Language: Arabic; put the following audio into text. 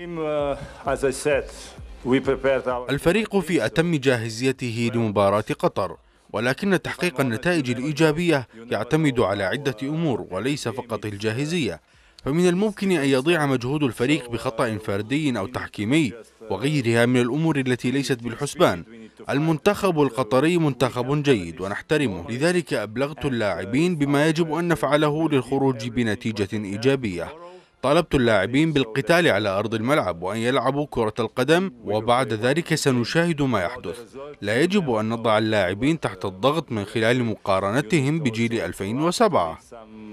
Uh, الفريق في أتم جاهزيته لمباراة قطر ولكن تحقيق النتائج الإيجابية يعتمد على عدة أمور وليس فقط الجاهزية فمن الممكن أن يضيع مجهود الفريق بخطأ فردي أو تحكيمي وغيرها من الأمور التي ليست بالحسبان المنتخب القطري منتخب جيد ونحترمه لذلك أبلغت اللاعبين بما يجب أن نفعله للخروج بنتيجة إيجابية طالبت اللاعبين بالقتال على أرض الملعب وأن يلعبوا كرة القدم وبعد ذلك سنشاهد ما يحدث لا يجب أن نضع اللاعبين تحت الضغط من خلال مقارنتهم بجيل 2007